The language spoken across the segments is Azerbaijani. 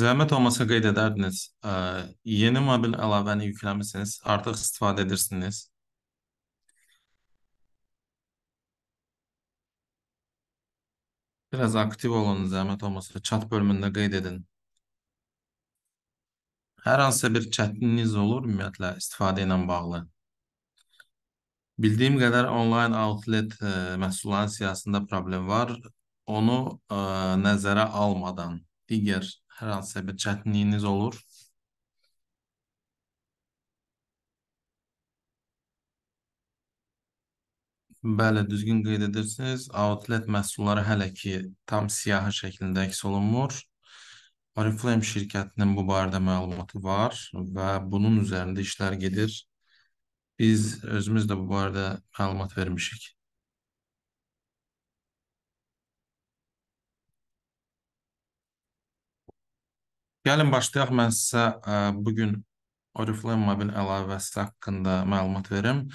Zəhmət olmasa qeyd edərdiniz. E, yeni mobil əlavəni yükləmisiniz, artıq istifadə edirsiniz. Biraz aktiv olun zəhmət olmasa. Chat bölümünde qeyd edin. Hər hansısa bir çətinliyiniz olur ümumiyyətlə istifadə ilə bağlı? Bildiyim qədər onlayn outlet ə, e, məhsulların siyahısında problem var. Onu ə, e, nəzərə almadan digər hər hansısa bir çətinliyiniz olur? Bəli, düzgün qeyd edirsiniz. Outlet məhsulları hələ ki tam siyahı şəklində əks olunmur. Oriflame şirkətinin bu barədə məlumatı var və bunun üzərində işlər gedir. Biz özümüz də bu barədə məlumat vermişik. Gəlin başlayaq. Mən sizə e, bu gün Oriflame mobil əlavəsi haqqında məlumat verim.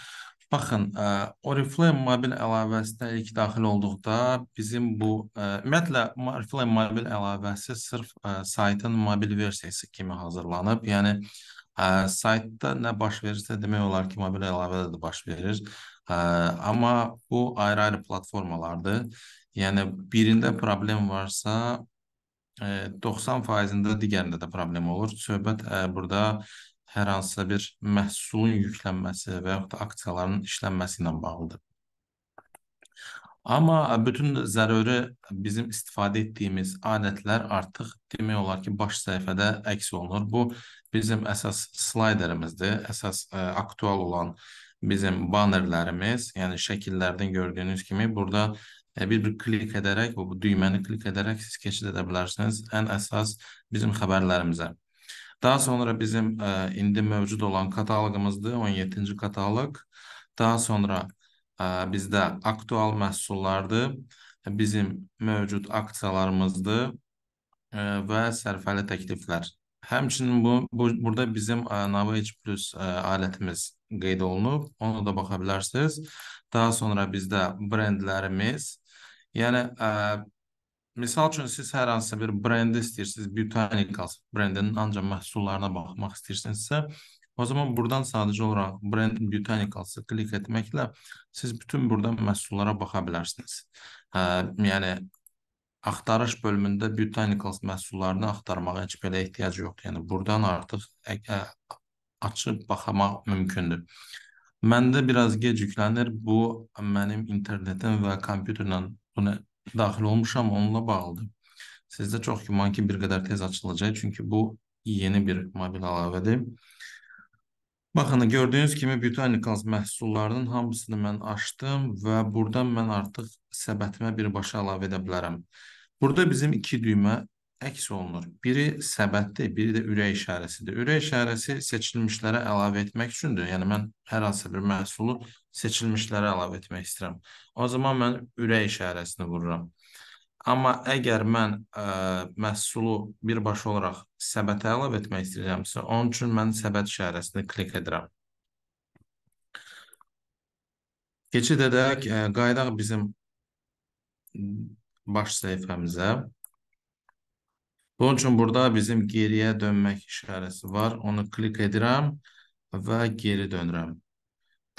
Baxın, ə, Oriflame mobil əlavəsinə ilk daxil olduqda bizim bu ə, ümumiyyətlə Oriflame mobil əlavəsi sırf ə, saytın mobil versiyası kimi hazırlanıb. Yəni ə, saytda nə baş verirsə demək olar ki, mobil əlavədə də baş verir. Ə, amma bu ayrı-ayrı platformalardır. Yəni birində problem varsa 90%-ində digərində də problem olur. Söhbət ə, burada hər hansısa bir məhsulun yüklənməsi və yaxud da aksiyaların işlənməsi ilə bağlıdır. Amma bütün zəruri bizim istifadə etdiyimiz adətlər artıq demək olar ki, baş səhifədə əks olunur. Bu bizim əsas slayderimizdir, əsas ə, e, aktual olan bizim bannerlərimiz, yəni şəkillərdən gördüyünüz kimi burada bir-bir e, klik edərək, bu, bu düyməni klik edərək siz keçid edə bilərsiniz ən əsas bizim xəbərlərimizə. Daha sonra bizim e, indi mövcud olan kataloqımızdır, 17-ci kataloq. Daha sonra e, bizdə aktual məhsullardır, bizim mövcud aksiyalarımızdır e, və sərfəli təkliflər. Həmçinin bu, bu burada bizim e, Navage Plus e, alətimiz qeyd olunub. Ona da baxa bilərsiniz. Daha sonra bizdə brendlərimiz, yəni e, Misal üçün siz hər hansı bir brendi istəyirsiniz, botanicals brendinin ancaq məhsullarına baxmaq istəyirsinizsə, o zaman buradan sadəcə olaraq brend botanicalsı klik etməklə siz bütün buradan məhsullara baxa bilərsiniz. Hə, yəni axtarış bölümündə botanicals məhsullarını axtarmağa heç belə ehtiyac yoxdur. Yəni buradan artıq açıb baxmaq mümkündür. Məndə biraz gecikənir. Bu mənim internetim və kompüterlə bunu daxil olmuşam, onunla bağlıdır. Sizdə çox güman ki, bir qədər tez açılacaq, çünki bu yeni bir mobil əlavədir. Baxın, gördüyünüz kimi Botanicals məhsullarının hamısını mən açdım və buradan mən artıq səbətimə birbaşa əlavə edə bilərəm. Burada bizim iki düymə əks olunur. Biri səbətdir, biri də ürək işarəsidir. Ürək işarəsi seçilmişlərə əlavə etmək üçündür. Yəni mən hər hansı bir məhsulu seçilmişlərə əlavə etmək istəyirəm. O zaman mən ürək işarəsini vururam. Amma əgər mən ə, məhsulu birbaşa olaraq səbətə əlavə etmək istəyirəmsə, onun üçün mən səbət işarəsini klik edirəm. Keçid edək, ə, qayıdaq bizim baş səhifəmizə. Bunun üçün burada bizim geriyə dönmək işarəsi var. Onu klik edirəm və geri dönürəm.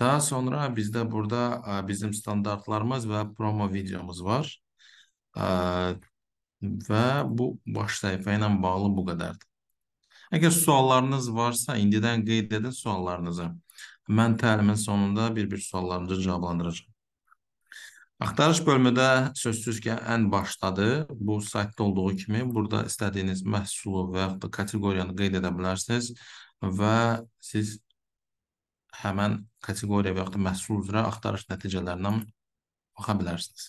Daha sonra bizdə burada bizim standartlarımız və promo videomuz var. Və bu baş səhifə ilə bağlı bu qədərdir. Əgər suallarınız varsa, indidən qeyd edin suallarınızı. Mən təlimin sonunda bir-bir suallarınızı cavablandıracağam. Axtarış bölmədə sözsüz ki, ən başdadır. Bu saytda olduğu kimi burada istədiyiniz məhsulu və yaxud da kateqoriyanı qeyd edə bilərsiniz və siz həmən kateqoriya və yaxud da məhsul üzrə axtarış nəticələrinə baxa bilərsiniz.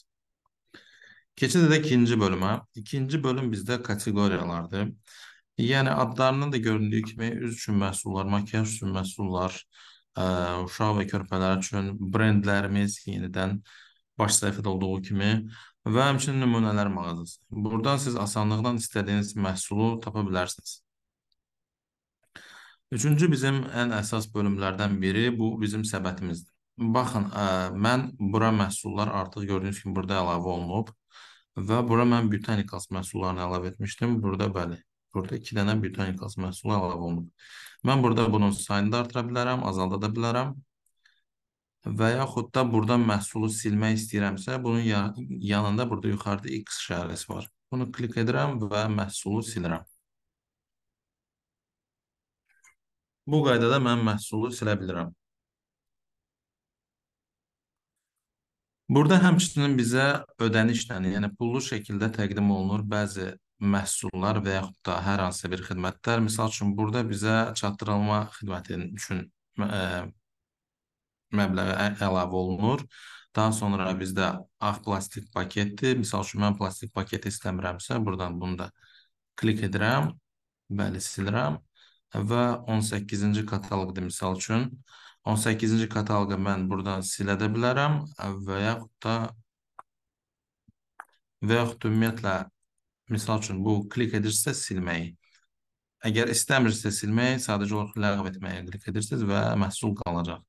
Keçid edək ikinci bölümə. İkinci bölüm bizdə kateqoriyalardır. Yəni adlarının da göründüyü kimi üz üçün məhsullar, makiyaj üçün məhsullar, ə, uşaq və körpələr üçün brendlərimiz yenidən məhsullar baş səhifədə olduğu kimi və həmçinin nümunələr mağazası. Buradan siz asanlıqla istədiyiniz məhsulu tapa bilərsiniz. Üçüncü bizim ən əsas bölümlərdən biri bu bizim səbətimizdir. Baxın, ə, mən bura məhsullar artıq gördüyünüz kimi burada əlavə olunub və bura mən botanikas məhsullarını əlavə etmişdim. Burada bəli, burada 2 dənə botanikas məhsulu əlavə olunub. Mən burada bunun sayını da artıra bilərəm, azalda da bilərəm və yaxud da buradan məhsulu silmək istəyirəmsə, bunun yanında burada yuxarıda X işarəsi var. Bunu klik edirəm və məhsulu silirəm. Bu qaydada mən məhsulu silə bilirəm. Burada həmçinin bizə ödənişlə, yəni pullu şəkildə təqdim olunur bəzi məhsullar və yaxud da hər hansı bir xidmətlər. Misal üçün, burada bizə çatdırılma xidməti üçün ə, məbləği əlavə olunur. Daha sonra bizdə ağ plastik paketdir. Məsəl üçün mən plastik paketi istəmirəmsə, burdan bunu da klik edirəm. Bəli, silirəm və 18-ci kataloqdur məsəl üçün. 18-ci kataloqu mən burdan silədə bilərəm və yaxud da və yaxud ümumiyyətlə misal üçün bu klik edirsə silməyi. Əgər istəmirsə silməyi, sadəcə olaraq ləğv etməyə klik edirsiniz və məhsul qalacaq.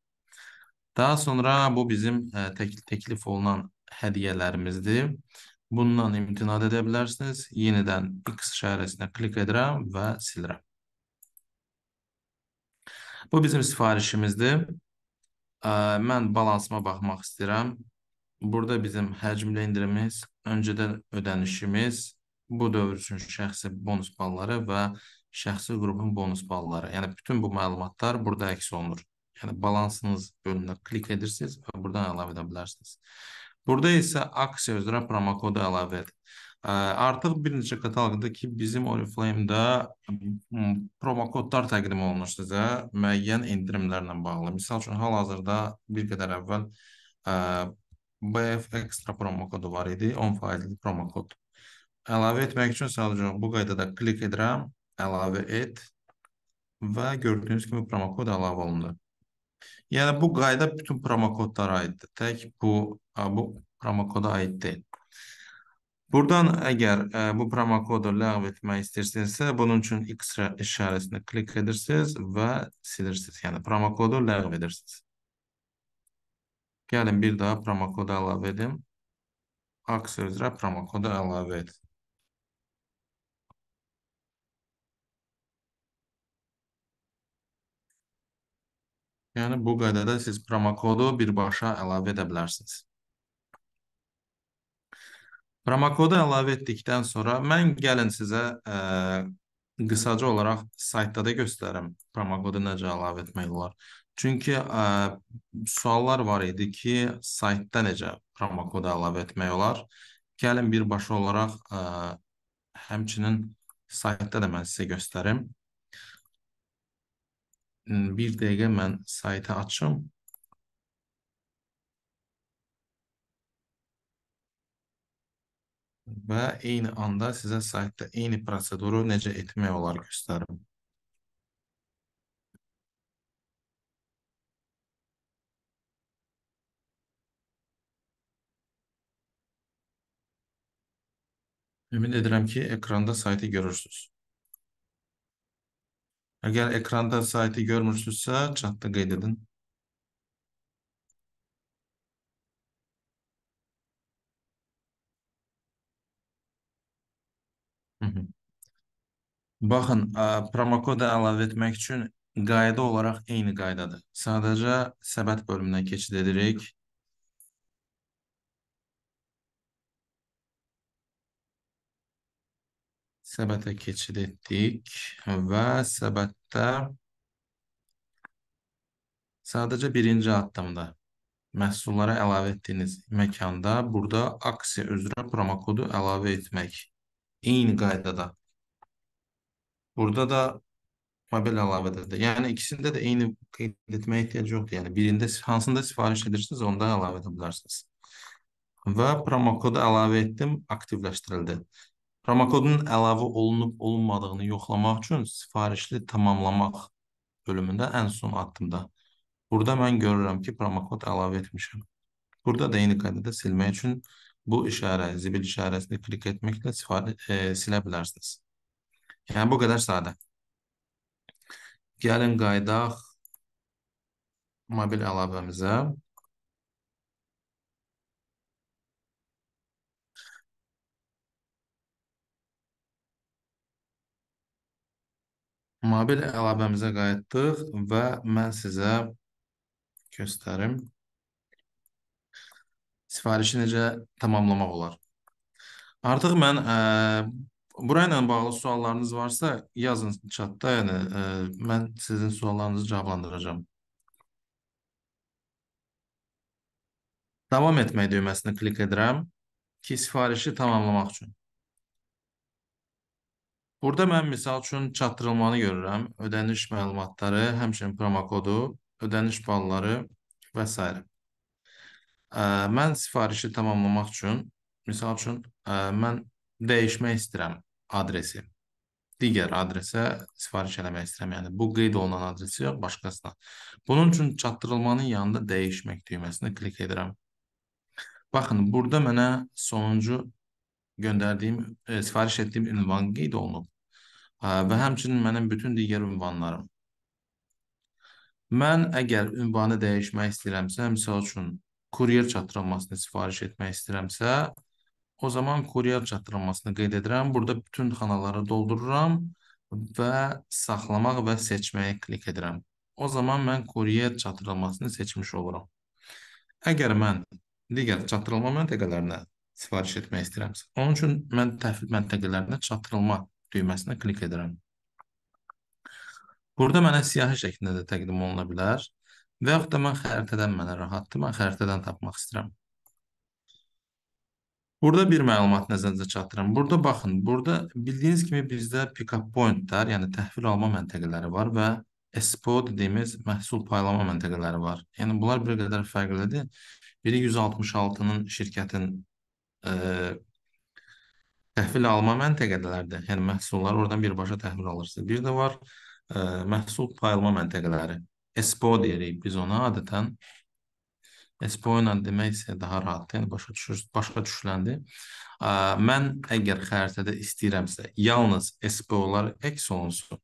Daha sonra bu bizim e, tek, təklif olunan hədiyyələrimizdir. Bundan imtina edə bilərsiniz. Yenidən X işarəsinə klik edirəm və silirəm. Bu bizim sifarişimizdir. E, mən balansıma baxmaq istəyirəm. Burada bizim həcmli indirimiz, öncədən ödənişimiz, bu dövr üçün şəxsi bonus balları və şəxsi qrupun bonus balları. Yəni bütün bu məlumatlar burada əks olunur yəni balansınız bölümünə klik edirsiniz və buradan əlavə edə bilərsiniz. Burada isə aksiya üzrə promokodu əlavə edin. Artıq bir neçə kataloqdakı bizim Oriflame-də hmm, promokodlar təqdim olunur sizə müəyyən endirimlərlə bağlı. Misal üçün, hal-hazırda bir qədər əvvəl e, BF ekstra promokodu var idi, 10 faizli promokod. Əlavə etmək üçün sadəcə bu qaydada klik edirəm, əlavə et və gördüyünüz kimi promokod əlavə olundu. Yəni bu qayda bütün promokodlara aiddir. Tək bu bu promokoda aid deyil. Buradan əgər ə, e, bu promokodu ləğv etmək istəyirsinizsə, bunun üçün X işarəsini klik edirsiniz və silirsiniz. Yəni promokodu ləğv edirsiniz. Gəlin bir daha promokodu əlavə edim. Aksiya üzrə promokodu əlavə edin. Yəni bu qaydada siz promokodu birbaşa əlavə edə bilərsiniz. Promokodu əlavə etdikdən sonra mən gəlin sizə ə, e, qısaca olaraq saytda da göstərim promokodu necə əlavə etmək olar. Çünki ə, e, suallar var idi ki, saytda necə promokodu əlavə etmək olar. Gəlin birbaşa olaraq ə, e, həmçinin saytda da mən sizə göstərim. Ee, bir DG mən saytı açım. Və eyni anda sizə saytda eyni proseduru necə etmək olar göstərim. Ümid edirəm ki, ekranda saytı görürsünüz. Əgər ekranda saytı görmürsünüzsə, çatda qeyd edin. Hı -hı. Baxın, e, promokoda əlavə etmək üçün qayda olaraq eyni qaydadır. Sadəcə səbət bölümünə keçid edirik. Sabata geçit ettik ve sabatta sadece birinci addımda məhsullara əlavə etdiyiniz məkanda burada aksiya üzrə promokodu əlavə etmək. Eyni qaydada. Burada da mobil əlavədir. Yəni ikisində də eyni qeyd etməyə ehtiyac yoxdur. Yəni birində hansında sifariş edirsiniz, onda əlavə edə bilərsiniz. Və promokodu əlavə etdim, aktivləşdirildi. Promokodun əlavə olunub-olunmadığını yoxlamaq üçün sifarişli tamamlamaq bölümündə ən son addımda. Burada mən görürəm ki, promokod əlavə etmişəm. Burada da eyni qaydada silmək üçün bu işarə, zibil işarəsini klik etməklə sifariş, e, silə bilərsiniz. Yəni bu qədər sadə. Gəlin qaydaq mobil əlavəmizə. Mobil əlaqəmizə qayıtdıq və mən sizə göstərim. Sifarişi necə tamamlamaq olar? Artıq mən ə, e, bura ilə bağlı suallarınız varsa yazın çatda, yəni ə, e, mən sizin suallarınızı cavablandıracağam. Davam etmək düyməsini klik edirəm ki, sifarişi tamamlamaq üçün. Burada mən misal üçün çatdırılmanı görürəm. Ödəniş məlumatları, həmçinin promokodu, ödəniş balları və s. Mən sifarişi tamamlamaq üçün, misal üçün, mən dəyişmək istəyirəm adresi. Digər adresə sifariş eləmək istəyirəm. Yəni, bu qeyd olunan adresi yox, başqasına. Bunun üçün çatdırılmanın yanında dəyişmək düyməsini klik edirəm. Baxın, burada mənə sonuncu göndərdiyim, e, sifariş etdiyim ünvan qeyd olunub və həmçinin mənim bütün digər ünvanlarım. Mən əgər ünvanı dəyişmək istəyirəmsə, məsəl üçün kuryer çatdırılmasını sifariş etmək istəyirəmsə, o zaman kuryer çatdırılmasını qeyd edirəm. Burada bütün xanaları doldururam və saxlamaq və seçməyə klik edirəm. O zaman mən kuryer çatdırılmasını seçmiş oluram. Əgər mən digər çatdırılma məntəqələrinə sifariş etmək istəyirəmsə. Onun üçün mən təhvil məntəqələrinə çatdırılma düyməsinə klik edirəm. Burada mənə siyahı şəklində də təqdim oluna bilər və yaxud da mən xəritədən mənə rahatdır, mən xəritədən tapmaq istəyirəm. Burada bir məlumat nəzərinizə çatdırım. Burada baxın, burada bildiyiniz kimi bizdə pick-up point-lar, yəni təhvil alma məntəqələri var və SPO dediyimiz məhsul paylama məntəqələri var. Yəni bunlar bir qədər fərqlidir. Biri 166-nın şirkətin təhvil alma məntəqələrdə, yəni məhsullar oradan birbaşa təhvil alırsınız. Bir də var ə, e, məhsul payılma məntəqələri. ESPO deyirik biz ona adətən. ESPO ilə demək isə daha rahat, yəni başa düşür, başa düşüləndir. Ə, mən əgər xəritədə istəyirəmsə, yalnız ESPO-lar əks olunsun.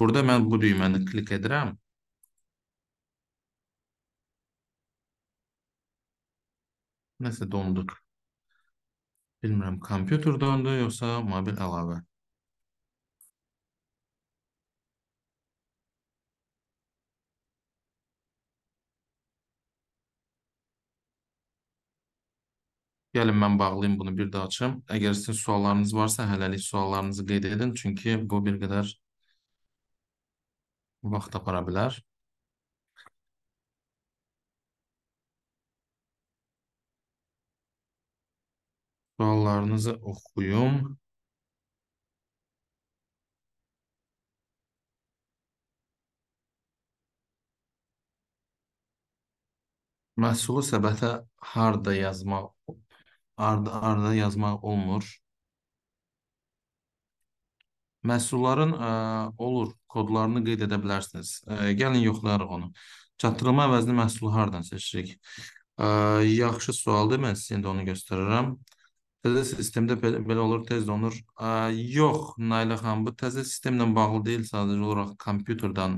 Burada mən bu düyməni klik edirəm. Nəsə donduq. Bilmirəm, kompüterdandır yoxsa mobil əlavə? Gəlin, mən bağlayayım bunu bir daha açım. Əgər sizin suallarınız varsa, hələlik suallarınızı qeyd edin. Çünki bu bir qədər vaxt apara bilər. Suallarınızı oxuyum. Məhsulu səbətə harda yazmaq arda, arda yazmaq olmur. Məhsulların ə, e, olur kodlarını qeyd edə bilərsiniz. Ə, e, gəlin yoxlayarıq onu. Çatdırılma əvəzli məhsulu hardan seçirik? Ə, e, yaxşı sualdır. Mən sizə indi onu göstərirəm. Təzə sistemdə belə, belə olur, tez donur. E, yox, Nailə xanım, bu təzə sistemlə bağlı deyil, sadəcə olaraq kompüterdən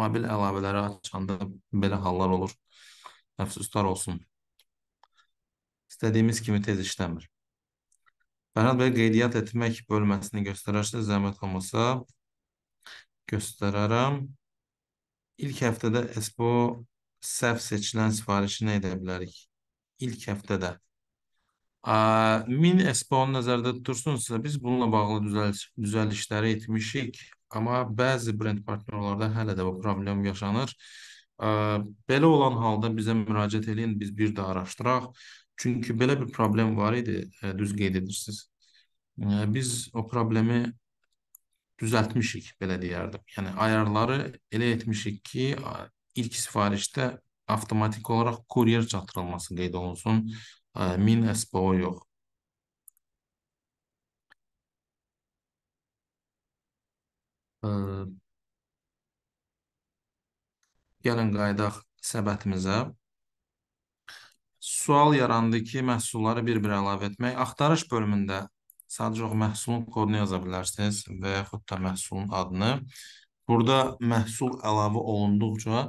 mobil əlavələri açanda belə hallar olur. Əfsuslar olsun. İstədiyimiz kimi tez işləmir. Fərhad bəy qeydiyyat etmək bölməsini göstərərsiniz, zəhmət olmasa göstərərəm. İlk həftədə SPO səhv seçilən sifarişi nə edə bilərik? İlk həftədə Min SPO-nu nəzərdə tutursunuzsa, biz bununla bağlı düzəliş, düzəlişləri etmişik, amma bəzi brend partnyorlarda hələ də bu problem yaşanır. Belə olan halda bizə müraciət edin, biz bir də araşdıraq. Çünki belə bir problem var idi, e, düz qeyd edirsiniz. E, biz o problemi düzəltmişik, belə deyərdim. Yəni ayarları elə etmişik ki, ilk sifarişdə avtomatik olaraq kuryer çatdırılması qeyd olunsun. Amin Espojo. Э, Gəlin qayıdaq səbətimizə. Sual yarandı ki, məhsulları bir-bir əlavə etmək. Axtarış bölümündə sadəcə ox məhsulun kodunu yaza bilərsiniz və yaxud da məhsulun adını. Burada məhsul əlavə olunduqca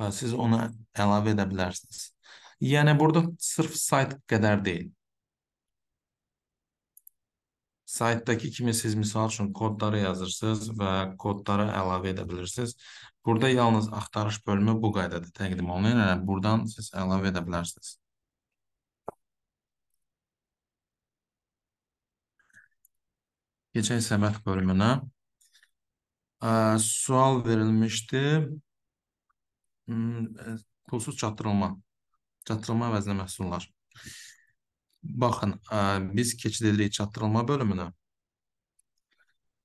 e, siz ona əlavə edə bilərsiniz. Yəni burada sırf sayt qədər deyil. Saytdakı kimi siz misal üçün kodları yazırsınız və kodları əlavə edə bilirsiniz. Burada yalnız axtarış bölümü bu qaydada təqdim olunur. Yəni buradan siz əlavə edə bilərsiniz. Keçək səbət bölümünə. Ə, sual verilmişdi. Hmm, e, pulsuz çatdırılma. Çatdırılma əvəzinə məhsullar. Baxın, ə, biz keçidirik çatdırılma bölümünə.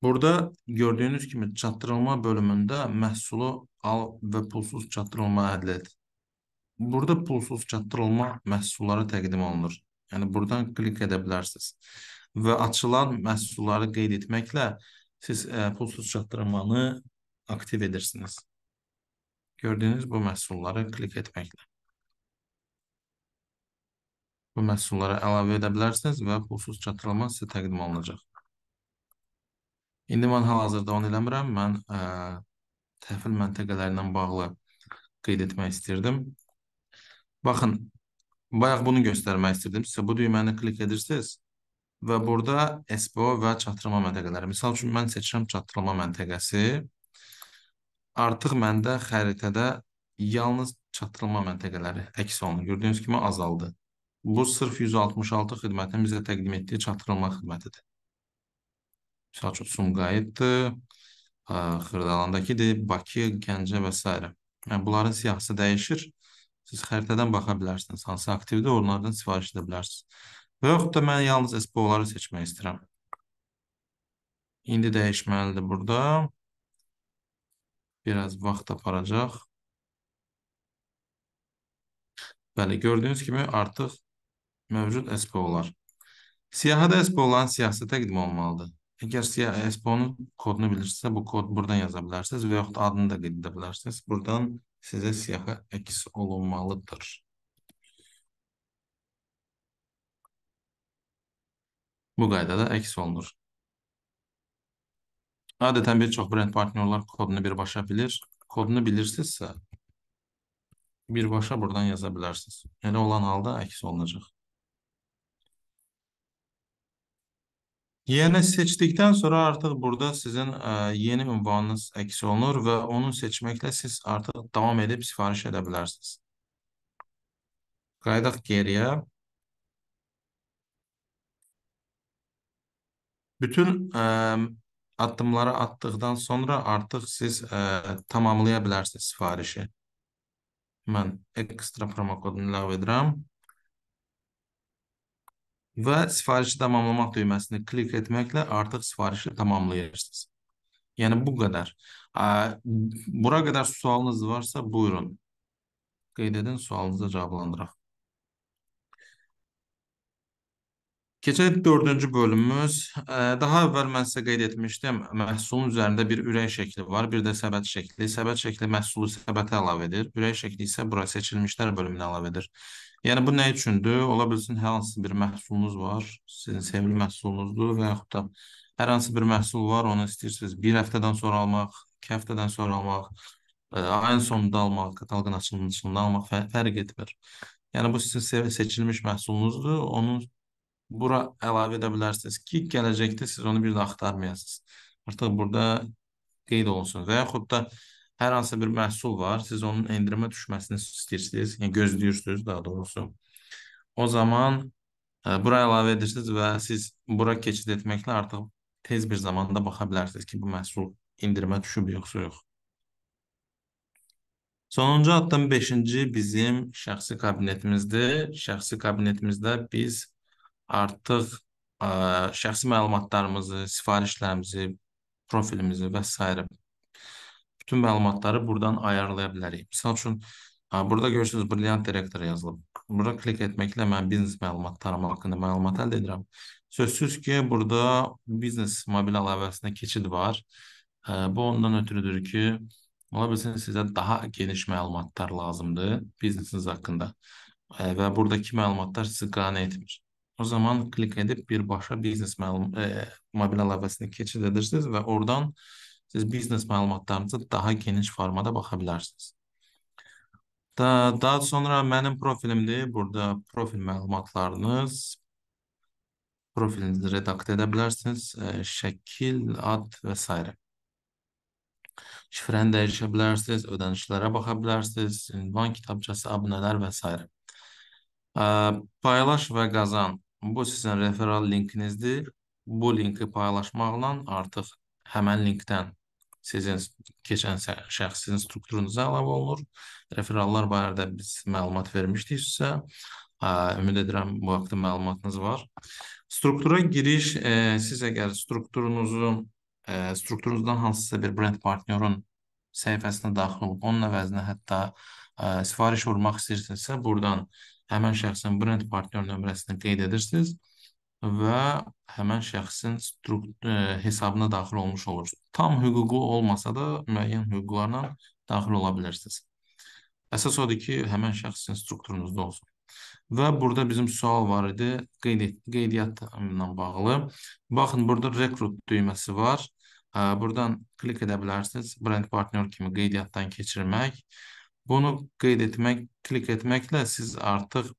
Burada gördüyünüz kimi çatdırılma bölümündə məhsulu al və pulsuz çatdırılma ədl et. Burada pulsuz çatdırılma məhsulları təqdim olunur. Yəni buradan klik edə bilərsiniz. Və açılan məhsulları qeyd etməklə siz ə, pulsuz çatdırmanı aktiv edirsiniz. Gördüyünüz bu məhsulları klik etməklə. Bu məhsullara əlavə edə bilərsiniz və pulsuz çatdırılma sizə təqdim olunacaq. İndi mən hal-hazırda onu eləmirəm. Mən ə, e, təhvil məntəqələrindən bağlı qeyd etmək istirdim. Baxın, bayaq bunu göstərmək istirdim. Sizə bu düyməni klik edirsiniz və burada SPO və çatdırma məntəqələri. Misal üçün, mən seçirəm çatdırma məntəqəsi. Artıq məndə xəritədə yalnız çatdırma məntəqələri əks olunur. Gördüyünüz kimi azaldı. Bu sırf 166 xidmətin bizə təqdim etdiyi çatdırılma xidmətidir. Misal üçün, Sumqayıtdır, Xırdalandakıdır, Bakı, Gəncə və s. Yəni, bunların siyahısı dəyişir. Siz xəritədən baxa bilərsiniz. Hansı aktivdir, onlardan sifariş edə bilərsiniz. Və yaxud da mən yalnız SPO-ları seçmək istəyirəm. İndi dəyişməlidir burada. Biraz vaxt aparacaq. Bəli, gördüyünüz kimi artıq mövcud SPO-lar. Siyahıda SPO-ların siyahısı təqdim olunmalıdır. Əgər SPO-nun kodunu bilirsinizsə, bu kod buradan yaza bilərsiniz və yaxud adını da qeyd edə bilərsiniz. Buradan sizə siyahı əks olunmalıdır. Bu qaydada əks olunur. Adətən bir çox brend partnyorlar kodunu birbaşa bilir. Kodunu bilirsinizsə, birbaşa buradan yaza bilərsiniz. Elə olan halda əks olunacaq. Yəni seçdikdən sonra artıq burada sizin ə, e, yeni ünvanınız əks olunur və onu seçməklə siz artıq davam edib sifariş edə bilərsiniz. Qayıdaq geriyə. Bütün ə, e, addımları atdıqdan sonra artıq siz ə, e, tamamlaya bilərsiniz sifarişi. Mən ekstra promo kodunu əlavə edirəm və sifarişi tamamlamaq düyməsini klik etməklə artıq sifarişi tamamlayırsınız. Yəni bu qədər. Bura qədər sualınız varsa buyurun. Qeyd edin, sualınıza cavablandıraq. Keçək dördüncü bölümümüz. E, daha əvvəl mən sizə qeyd etmişdim, məhsulun üzərində bir ürək şəkli var, bir də səbət şəkli. Səbət şəkli məhsulu səbətə əlavə edir, ürək şəkli isə bura seçilmişlər bölümünə əlavə edir. Yəni bu nə üçündür? Ola bilsin hər hansı bir məhsulunuz var, sizin sevimli məhsulunuzdur və yaxud da hər hansı bir məhsul var, onu istəyirsiniz bir həftədən sonra almaq, 2 həftədən sonra almaq, e, ayın sonunda almaq, kataloqun açılışında almaq fə fərq etmir. Yəni bu sizin seçilmiş məhsulunuzdur. Onu bura əlavə edə bilərsiniz ki, gələcəkdə siz onu bir də axtarmayasınız. Artıq burada qeyd olunsun və yaxud da hər hansı bir məhsul var, siz onun endirimə düşməsini istəyirsiniz, yəni gözləyirsiniz daha doğrusu. O zaman ə, e, bura əlavə edirsiniz və siz bura keçid etməklə artıq tez bir zamanda baxa bilərsiniz ki, bu məhsul endirimə düşüb yoxsa yox. Sonuncu addım 5-ci bizim şəxsi kabinetimizdir. Şəxsi kabinetimizdə biz artıq ə, e, şəxsi məlumatlarımızı, sifarişlərimizi, profilimizi və s. bütün məlumatları buradan ayarlaya bilərik. Məsəl üçün, burada görürsünüz, Brilliant Director yazılıb. Burada klik etmekle mən biznes məlumatlarım haqqında məlumat əldə edirəm. Sözsüz ki, burada biznes mobil əlavəsində keçid var. Bu ondan ötürüdür ki, ola bilsin sizə daha geniş məlumatlar lazımdır biznesiniz haqqında və buradakı məlumatlar sizi qane etmir. O zaman klik edib birbaşa biznes məlum, e, mobil əlavəsini keçid edirsiniz və oradan siz biznes məlumatlarınızı daha geniş formada baxa bilərsiniz. Da, daha sonra mənim profilimdir. Burada profil məlumatlarınız, profilinizi redaktə edə bilərsiniz. E, şəkil, ad və s. Şifrəni dəyişə bilərsiniz, ödənişlərə baxa bilərsiniz, ünvan kitabçası, abunələr və s. E, paylaş və qazan. Bu sizin referral linkinizdir. Bu linki paylaşmaqla artıq həmən linkdən sizin keçən şəxsin strukturunuza əlavə olunur. Referallar barədə biz məlumat vermişdiksə, ümid edirəm bu haqda məlumatınız var. Struktura giriş, e, siz əgər strukturunuzu e, strukturunuzdan hansısa bir brend partnyorun səhifəsinə daxil olub, onun əvəzinə hətta ə, e, sifariş vurmaq istəyirsinizsə, buradan həmin şəxsin brend partnyor nömrəsini qeyd edirsiniz və həmən şəxsin e, hesabına daxil olmuş olursunuz. Tam hüquqlu olmasa da müəyyən hüquqlarla daxil ola bilirsiniz. Əsas odur ki, həmən şəxsin strukturunuzda olsun. Və burada bizim sual var idi qeydiyyatla bağlı. Baxın, burada rekrut düyməsi var. E, buradan klik edə bilərsiniz. Brand partner kimi qeydiyyatdan keçirmək. Bunu qeyd etmək, klik etməklə siz artıq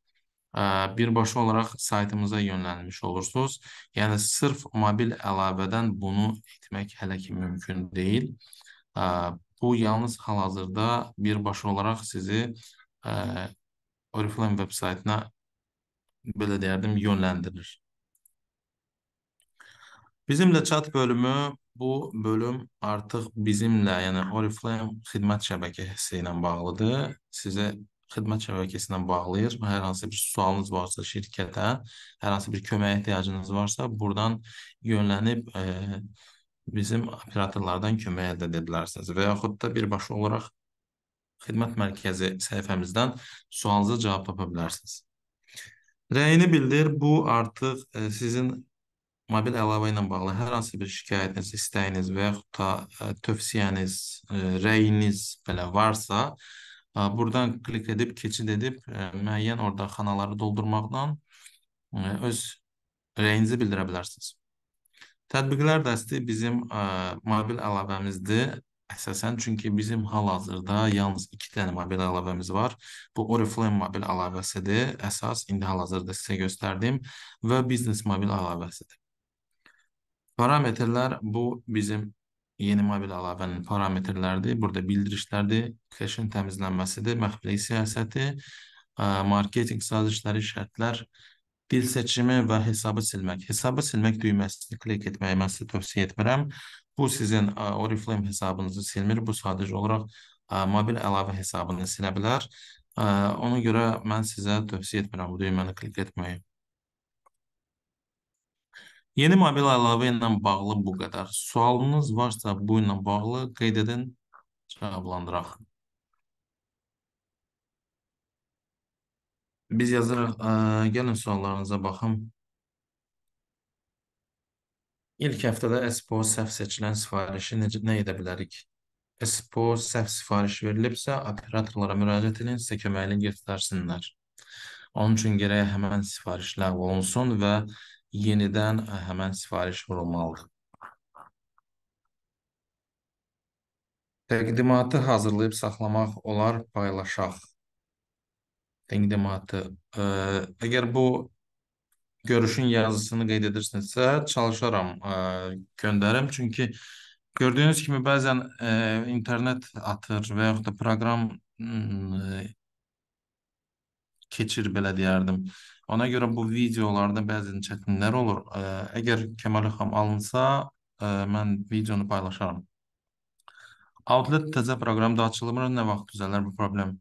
birbaşa olaraq saytımıza yönlənilmiş olursunuz. Yəni, sırf mobil əlavədən bunu etmək hələ ki mümkün deyil. Bu, yalnız hal-hazırda birbaşa olaraq sizi Oriflame veb saytına, belə deyərdim, yönləndirir. Bizimlə chat bölümü, bu bölüm artıq bizimlə, yəni Oriflame xidmət şəbəkəsi ilə bağlıdır. Sizə xidmət şəbəkəsi ilə bağlıyır. Hər hansı bir sualınız varsa şirkətə, hər hansı bir köməyə ehtiyacınız varsa, burdan yönlənib e, bizim operatorlardan kömək əldə edə bilərsiniz və yaxud da birbaşa olaraq xidmət mərkəzi səhifəmizdən sualınıza cavab tapa bilərsiniz. Rəyini bildir. Bu artıq e, sizin mobil əlavə ilə bağlı hər hansı bir şikayətiniz, istəyiniz və yaxud da e, tövsiyəniz, e, rəyiniz belə varsa, e, Buradan klik edib, keçid edib e, müəyyən orada xanaları doldurmaqdan e, öz rəyinizi bildirə bilərsiniz. Tətbiqlər dəsti bizim e, mobil əlavəmizdir. Əsasən, çünki bizim hal-hazırda yalnız iki dənə mobil əlavəmiz var. Bu Oriflame mobil əlavəsidir. Əsas indi hal-hazırda sizə göstərdim və Business mobil əlavəsidir. Parametrlər bu bizim yeni mobil əlavənin parametrləridir. Burada bildirişlərdir, cache-in təmizlənməsidir, məxfilik siyasəti, e, marketinq sazişləri, şərtlər, dil seçimi və hesabı silmək. Hesabı silmək düyməsini klik etməyi mən sizə tövsiyə etmirəm. Bu sizin e, Oriflame hesabınızı silmir. Bu sadəcə olaraq e, mobil əlavə hesabını silə bilər. Ona görə mən sizə tövsiyə etmirəm bu düyməni klik etməyi. Yeni mobil əlavə ilə bağlı bu qədər. Sualınız varsa bu ilə bağlı qeyd edin, cavablandıraq. Biz yazırıq, ə, e, gəlin suallarınıza baxım. İlk həftədə SPO səhv seçilən sifarişi necə, nə edə bilərik? SPO səhv sifariş verilibsə, operatorlara müraciət edin, sizə köməklik göstərsinlər. Onun üçün gərək həmən sifariş ləğv olunsun və yenidən e, həmən sifariş vurulmalıdır. Təqdimatı hazırlayıb saxlamaq olar, paylaşaq. Təqdimatı. Ə, e, əgər bu görüşün yazısını qeyd edirsinizsə, çalışaram ə, e, göndərim. Çünki gördüyünüz kimi bəzən ə, internet atır və yaxud da proqram ə, keçir belə deyərdim. Ona görə bu videolarda bəzən çətinlər olur. Ə, əgər Kəmal Xan alınsa, ə, mən videonu paylaşaram. Outlet təzə proqramda açılmır. Nə vaxt düzələr bu problem?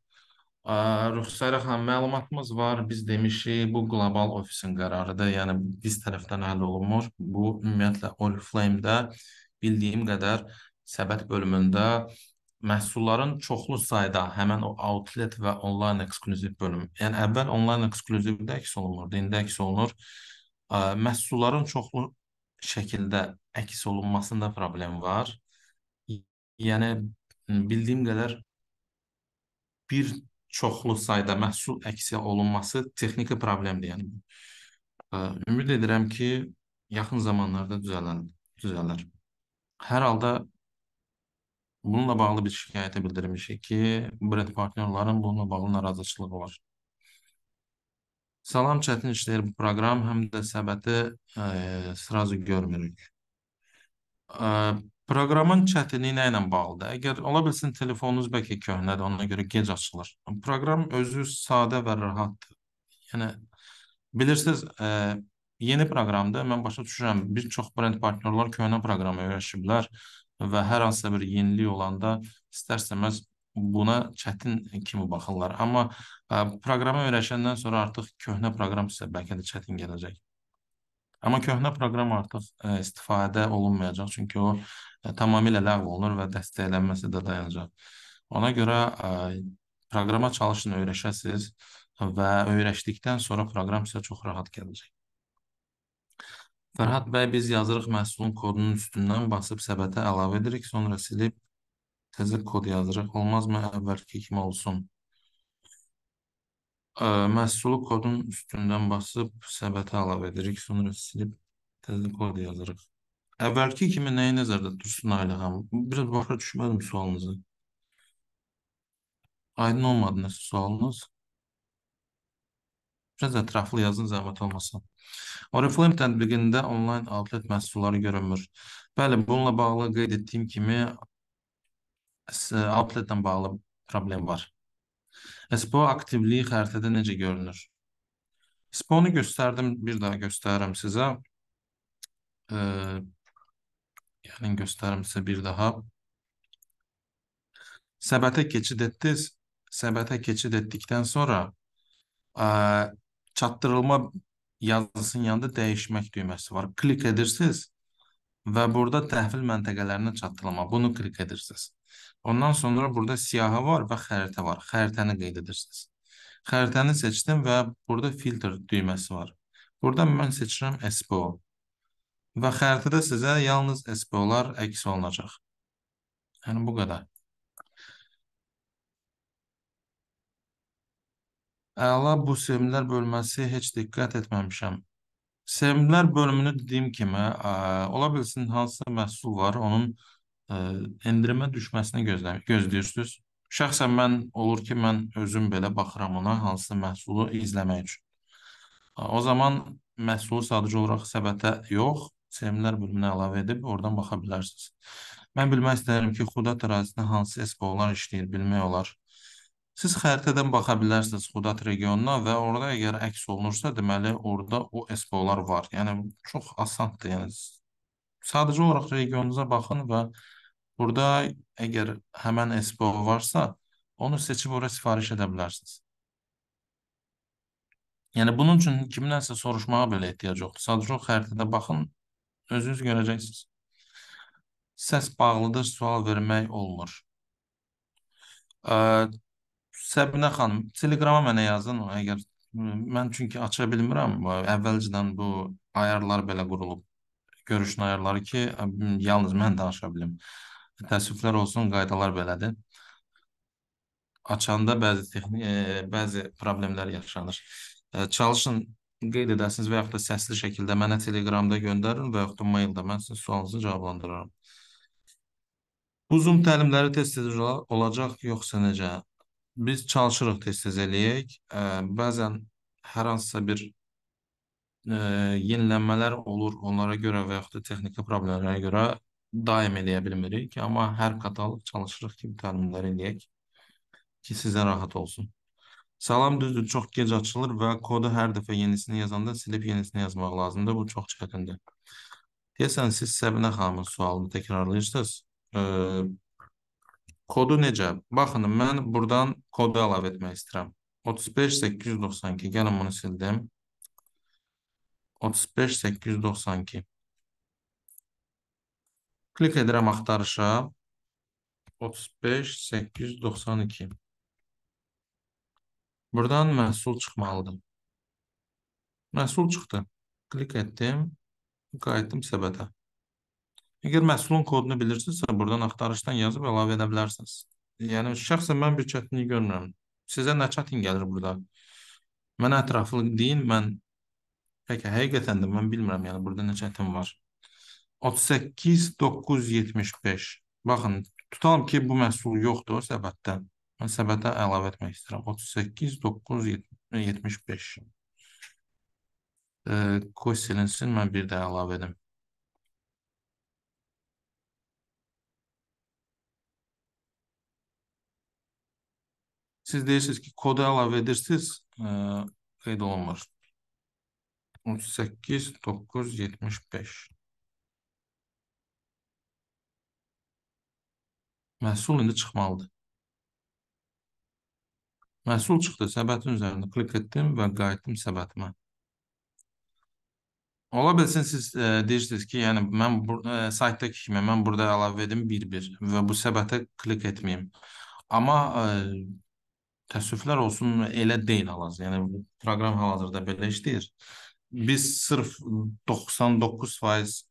Ruxsarə xanım, məlumatımız var. Biz demişik, bu qlobal ofisin qərarıdır. Yəni biz tərəfdən həll olunmur. Bu ümumiyyətlə Oriflame-də bildiyim qədər səbət bölümündə məhsulların çoxlu sayda həmin o outlet və onlayn eksklüziv bölüm. Yəni əvvəl onlayn eksklüzivdə əks olunmurdu, indi əks olunur. Ə, məhsulların çoxlu şəkildə əks olunmasında problem var. Yəni bildiyim qədər bir çoxlu sayda məhsul əksiyə olunması texniki problemdir, yəni. Ə, ümid edirəm ki, yaxın zamanlarda düzələn düzələr. Hər halda Bununla bağlı biz şikayətə bildirmişik ki, brend partnyorların bununla bağlı narazıçılığı var. Salam çətin işləyir bu proqram, həm də səbəti e, sırazı görmürük. E, proqramın çətinliyi nə ilə bağlıdır? Əgər ola bilsin telefonunuz bəlkə köhnədir, ona görə gec açılır. Proqram özü sadə və rahatdır. Yəni bilirsiniz, e, yeni proqramdır. Mən başa düşürəm, bir çox brend partnyorlar köhnə proqrama öyrəşiblər və hər hansısa bir yenilik olanda istərsəməz buna çətin kimi baxırlar. Amma ə, proqrama öyrəşəndən sonra artıq köhnə proqram sizə bəlkə də çətin gələcək. Amma köhnə proqram artıq ə, istifadə olunmayacaq, çünki o ə, tamamilə ləğv olunur və dəstəklənməsi də dayanacaq. Ona görə ə, proqrama çalışın, öyrəşəsiz və öyrəşdikdən sonra proqram sizə çox rahat gələcək. Fərhad bəy, biz yazırıq məhsulun kodunun üstündən basıb səbətə əlavə edirik, sonra silib təzə kod yazırıq. Olmazmı əvvəlki kimi olsun? Ə, məhsulu kodun üstündən basıb səbətə əlavə edirik, sonra silib təzə kod yazırıq. Əvvəlki kimi nəyi nəzərdə tutsun Ayla xanım? Biraz başa düşmədim sualınızı. Aydın olmadı nəsə sualınız? Biraz ətraflı yazın zəhmət olmasa. Oriflame tətbiqində onlayn outlet məhsulları görünmür. Bəli, bununla bağlı qeyd etdiyim kimi e, outletlə bağlı problem var. SPO aktivliyi xəritədə necə görünür? SPO-nu göstərdim, bir daha göstərirəm sizə. E, gəlin göstərim sizə bir daha. Səbətə keçid etdiniz. Səbətə keçid etdikdən sonra ə, e, çatdırılma yazısının yanında dəyişmək düyməsi var. Klik edirsiniz və burada təhvil məntəqələrinə çatdırılma. Bunu klik edirsiniz. Ondan sonra burada siyahı var və xəritə var. Xəritəni qeyd edirsiniz. Xəritəni seçdim və burada filtr düyməsi var. Burada mən seçirəm SPO. Və xəritədə sizə yalnız SPO-lar əks olunacaq. Yəni bu qədər. Əla bu sevimlər bölməsi heç diqqət etməmişəm. Sevimlər bölümünü dediyim kimi, ə, ola bilsin hansısa məhsul var, onun ə, endirimə düşməsini gözlə gözləyirsiniz. Şəxsən mən olur ki, mən özüm belə baxıram ona hansısa məhsulu izləmək üçün. O zaman məhsulu sadəcə olaraq səbətə yox, sevimlər bölümünə əlavə edib oradan baxa bilərsiniz. Mən bilmək istəyirəm ki, Xuda ərazisində hansı SPO-lar işləyir, bilmək olar. Siz xəritədən baxa bilərsiniz Xudat regionuna və orada əgər əks olunursa, deməli orada o SPO-lar var. Yəni çox asandır. Yəni sadəcə olaraq regionunuza baxın və burada əgər həmin SPO varsa, onu seçib ora sifariş edə bilərsiniz. Yəni bunun üçün kimdənsə soruşmağa belə ehtiyac yoxdur. Sadəcə o xəritədə baxın, özünüz görəcəksiniz. Səs bağlıdır, sual vermək olmur. Ə Səbinə xanım, Telegrama mənə yazın əgər mən çünki aça bilmirəm. Əvvəlcədən bu ayarlar belə qurulub. Görüşün ayarları ki, yalnız mən danışa bilim. Təəssüflər olsun, qaydalar belədir. Açanda bəzi texni e, bəzi problemlər yaşanır. E, çalışın qeyd edəsiniz və yaxud da səsli şəkildə mənə Telegramda göndərin və yaxud da maildə mən sizin sualınızı cavablandıraram. Bu Zoom təlimləri tez-tez olacaq, yoxsa necə? biz çalışırıq tez-tez eləyək. Ə, bəzən hər hansısa bir ə, yenilənmələr olur onlara görə və yaxud da texniki problemlərə görə daim eləyə bilmirik. Amma hər katalog çalışırıq ki, bu təlimləri eləyək ki, sizə rahat olsun. Salam düzdür, çox gec açılır və kodu hər dəfə yenisini yazanda silib yenisini yazmaq lazımdır. Bu çox çətindir. Deyəsən siz Səbinə xanımın sualını təkrarlayırsınız. Ə, Kodu necə? Baxın, mən buradan kodu əlavə etmək istəyirəm. 35892, gəlin bunu sildim. 35892. Klik edirəm axtarışa. 35892. Buradan məhsul çıxmalıdır. Məhsul çıxdı. Klik etdim, qayıtdım səbətə. Əgər məhsulun kodunu bilirsinizsə, buradan axtarışdan yazıb əlavə edə bilərsiniz. Yəni şəxsən mən bir çətinlik görmürəm. Sizə nə çətin gəlir burada? Mənə ətraflı deyin, mən Peki, həqiqətən də mən bilmirəm, yəni burada nə çətin var. 38975. Baxın, tutalım ki, bu məhsul yoxdur səbətdə. Mən səbətə əlavə etmək istəyirəm. 38975. E, Qoy silinsin, mən bir də əlavə edim. Siz deyirsiniz ki, kodu əlavə edirsiniz, ə, e, qeyd olunmur. 38, 9, 75. Məhsul indi çıxmalıdır. Məhsul çıxdı, səbətin üzərində klik etdim və qayıtdım səbətimə. Ola bilsin siz ə, e, deyirsiniz ki, yəni mən bu, ə, e, saytdakı kimi mən burada əlavə edim 1-1 və bu səbətə klik etməyim. Amma ə, təəssüflər olsun, elə deyil hal-hazırda. Yəni proqram hal-hazırda belə işləyir. Biz sırf 99%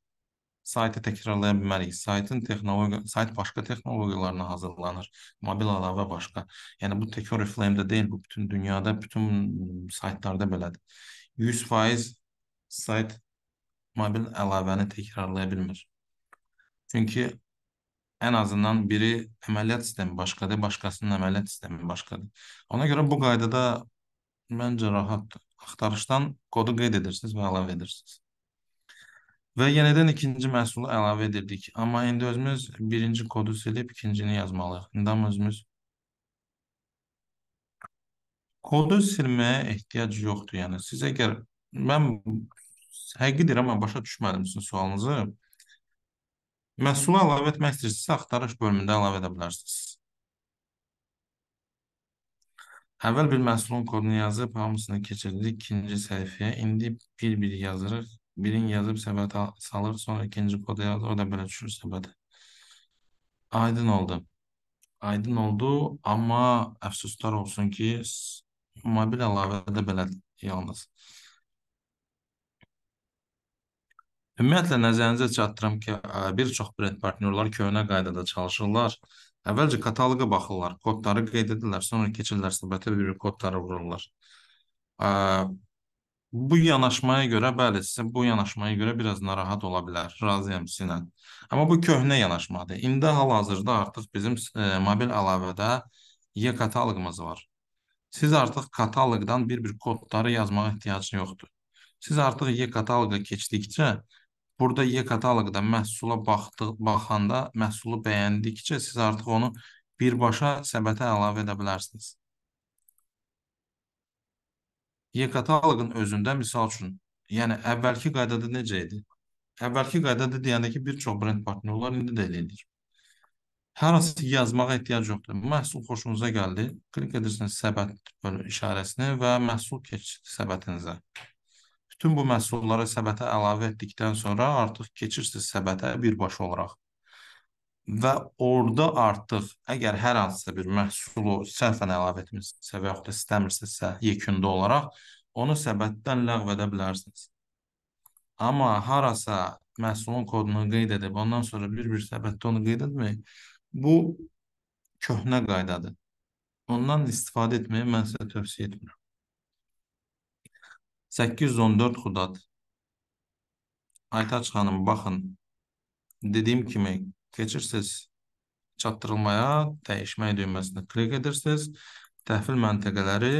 saytı təkrarlaya bilmərik. Saytın texnologiya, sayt başqa texnologiyalarla hazırlanır. Mobil əlavə başqa. Yəni bu tək Oriflame-də deyil, bu bütün dünyada, bütün saytlarda belədir. 100% sayt mobil əlavəni təkrarlaya bilmir. Çünki en azından biri əməliyyat sistemi başqadır, başqasının əməliyyat sistemi başqadır. Ona görə bu qaydada məncə rahatdır. Axtarışdan kodu qeyd edirsiniz və əlavə edirsiniz. Və yenidən ikinci məhsulu əlavə edirdik. Amma indi özümüz birinci kodu silib ikincini yazmalıyıq. İndi amma özümüz kodu silməyə ehtiyac yoxdur. Yəni siz əgər mən həqiqi deyirəm, amma başa düşmədim sizin sualınızı. Məhsulu əlavə etmək istəyirsinizsə, axtarış bölümündə əlavə edə bilərsiniz. Əvvəl bir məhsulun kodunu yazıb, hamısını keçirdik ikinci səhifəyə. İndi bir-bir yazırıq. Birini yazıb səbətə salırıq, sonra ikinci kodu yazır, o da belə düşür səbətə. Aydın oldu. Aydın oldu, amma əfsuslar olsun ki, mobil əlavə də belədir yalnız. Ümumiyyətlə nəzərinizə çatdırım ki, bir çox brend partnyorlar köhnə qaydada çalışırlar. Əvvəlcə kataloqa baxırlar, kodları qeyd edirlər, sonra keçirlər söhbətə bir kodları vururlar. Bu yanaşmaya görə, bəli, sizə bu yanaşmaya görə biraz narahat ola bilər, razıyam sizinlə. Amma bu köhnə yanaşmadır. İndi hal-hazırda artıq bizim e, mobil əlavədə e-kataloqumuz var. Siz artıq kataloqdan bir-bir kodları yazmağa ehtiyacınız yoxdur. Siz artıq e-kataloqa keçdikcə Burada Y kataloqda məhsula baxdıq, baxanda məhsulu bəyəndikcə siz artıq onu birbaşa səbətə əlavə edə bilərsiniz. Y kataloqun özündə misal üçün, yəni əvvəlki qaydada necə idi? Əvvəlki qaydada deyəndə ki, bir çox brend partnyorlar indi də eləyilir. Hər hansı yazmağa ehtiyac yoxdur. Məhsul xoşunuza gəldi. Klik edirsiniz səbət işarəsini və məhsul keçir səbətinizə. Bütün bu məhsulları səbətə əlavə etdikdən sonra artıq keçirsiniz səbətə birbaşa olaraq. Və orada artıq əgər hər hansısa bir məhsulu səhvən əlavə etmisinizsə və yaxud da istəmirsinizsə yekunda olaraq onu səbətdən ləğv edə bilərsiniz. Amma harasa məhsulun kodunu qeyd edib ondan sonra bir-bir səbətdə onu qeyd etmək bu köhnə qaydadır. Ondan istifadə etməyi mən sizə tövsiyə etmirəm. 814 Xudad. Aytaç xanım, baxın. Dediyim kimi keçirsiniz çatdırılmaya, dəyişmək düyməsini klik edirsiniz. Təhvil məntəqələri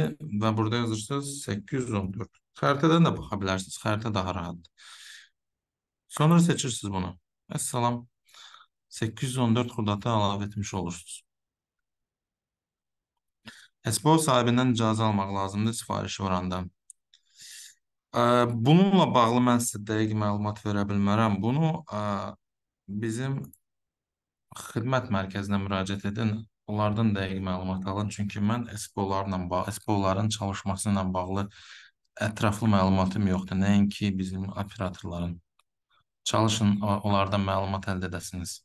və burada yazırsınız 814. Xəritədən də baxa bilərsiniz. Xəritə daha rahatdır. Sonra seçirsiniz bunu. Əssalam. 814 xudatı əlavə etmiş olursunuz. Əsbab sahibindən icazə almaq lazımdır sifarişi vuranda. Ə, Bununla bağlı mən sizə dəqiq məlumat verə bilmərəm. Bunu ə, e, bizim xidmət mərkəzinə müraciət edin. Onlardan dəqiq məlumat alın. Çünki mən SPO-larla bağlı, SPO-ların çalışması ilə bağlı ətraflı məlumatım yoxdur. Nəinki bizim operatorların. Çalışın, onlardan məlumat əldə edəsiniz.